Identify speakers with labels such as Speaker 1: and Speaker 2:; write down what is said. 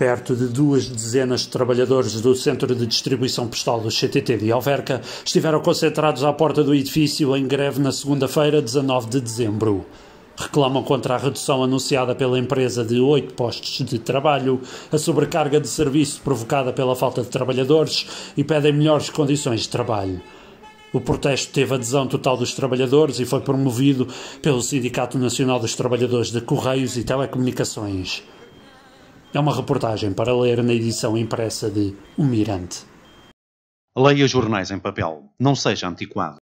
Speaker 1: perto de duas dezenas de trabalhadores do centro de distribuição postal do CTT de Alverca estiveram concentrados à porta do edifício em greve na segunda-feira, 19 de dezembro. Reclamam contra a redução anunciada pela empresa de oito postos de trabalho, a sobrecarga de serviço provocada pela falta de trabalhadores e pedem melhores condições de trabalho. O protesto teve adesão total dos trabalhadores e foi promovido pelo Sindicato Nacional dos Trabalhadores de Correios e Telecomunicações. É uma reportagem para ler na edição impressa de O Mirante.
Speaker 2: Leia jornais em papel. Não seja antiquado.